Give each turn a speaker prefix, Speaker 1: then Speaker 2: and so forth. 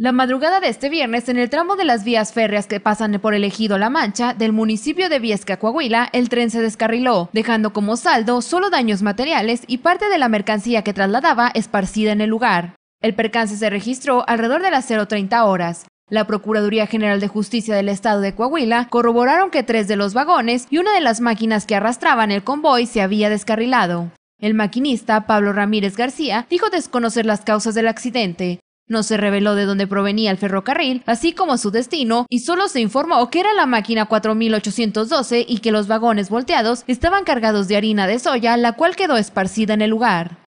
Speaker 1: La madrugada de este viernes, en el tramo de las vías férreas que pasan por el ejido La Mancha del municipio de Viesca, Coahuila, el tren se descarriló, dejando como saldo solo daños materiales y parte de la mercancía que trasladaba esparcida en el lugar. El percance se registró alrededor de las 0.30 horas. La Procuraduría General de Justicia del Estado de Coahuila corroboraron que tres de los vagones y una de las máquinas que arrastraban el convoy se había descarrilado. El maquinista, Pablo Ramírez García, dijo desconocer las causas del accidente, no se reveló de dónde provenía el ferrocarril, así como su destino, y solo se informó que era la máquina 4812 y que los vagones volteados estaban cargados de harina de soya, la cual quedó esparcida en el lugar.